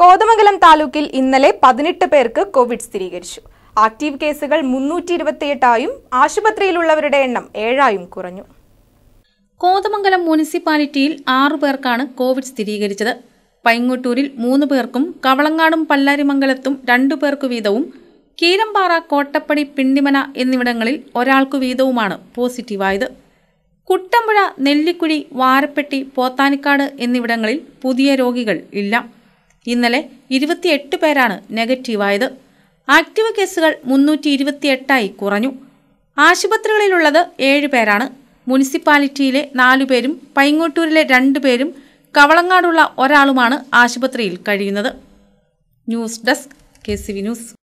കോതമംഗലം താലൂക്കിൽ ഇന്നലെ പതിനെട്ട് പേർക്ക് കോവിഡ് സ്ഥിരീകരിച്ചു ആക്റ്റീവ് കേസുകൾ മുന്നൂറ്റി ഇരുപത്തിയെട്ടായും ആശുപത്രിയിലുള്ളവരുടെ എണ്ണം ഏഴായും കുറഞ്ഞു കോതമംഗലം മുനിസിപ്പാലിറ്റിയിൽ ആറു പേർക്കാണ് കോവിഡ് സ്ഥിരീകരിച്ചത് പൈങ്ങോട്ടൂരിൽ മൂന്ന് പേർക്കും കവളങ്ങാടും പല്ലാരിമംഗലത്തും രണ്ടു പേർക്കു വീതവും കീരമ്പാറ കോട്ടപ്പടി പിണ്ടിമന എന്നിവിടങ്ങളിൽ ഒരാൾക്കു വീതവുമാണ് പോസിറ്റീവായത് കുട്ടമ്പുഴ നെല്ലിക്കുഴി വാരപ്പെട്ടി പോത്താനിക്കാട് എന്നിവിടങ്ങളിൽ പുതിയ രോഗികൾ ഇല്ല ഇന്നലെ ഇരുപത്തിയെട്ട് പേരാണ് നെഗറ്റീവായത് ആക്റ്റീവ് കേസുകൾ മുന്നൂറ്റി ഇരുപത്തിയെട്ടായി കുറഞ്ഞു ആശുപത്രികളിലുള്ളത് ഏഴ് പേരാണ് മുനിസിപ്പാലിറ്റിയിലെ നാലുപേരും പൈങ്ങോട്ടൂരിലെ രണ്ടുപേരും കവളങ്ങാടുള്ള ഒരാളുമാണ് ആശുപത്രിയിൽ കഴിയുന്നത് news desk K C V news